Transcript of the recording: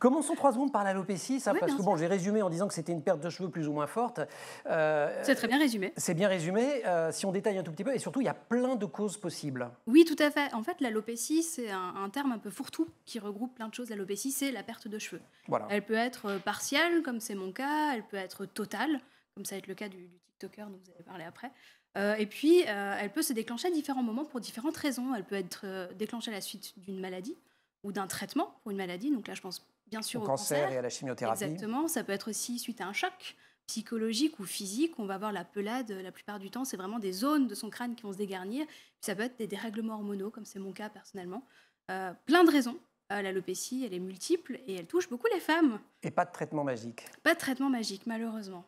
Commençons trois secondes par l'alopécie, ça, parce que bon, j'ai résumé en disant que c'était une perte de cheveux plus ou moins forte. Euh, c'est très bien résumé. C'est bien résumé. Euh, si on détaille un tout petit peu, et surtout, il y a plein de causes possibles. Oui, tout à fait. En fait, l'alopécie, c'est un, terme un peu fourre-tout qui regroupe plein de choses. L'alopécie, c'est la perte de cheveux. Voilà. Elle peut être euh, partielle, comme c'est mon cas, elle peut être totale, comme ça va être le cas du, TikToker dont vous allez parlé après. et puis, elle peut se déclencher à différents moments pour différentes raisons. Elle peut être déclenchée à la suite d'une maladie ou d'un traitement pour une maladie. Donc là, je pense bien sûr au, cancer, et à la chimiothérapie. Exactement, ça peut être aussi suite à un choc psychologique ou physique, on va avoir la pelade la plupart du temps, c'est vraiment des zones de son crâne qui vont se dégarnir. ça peut être des dérèglements hormonaux, comme c'est mon cas personnellement. Euh, plein de raisons. la euh, L'alopécie, elle est multiple et elle touche beaucoup les femmes. Et pas de traitement magique. Pas de traitement magique, malheureusement.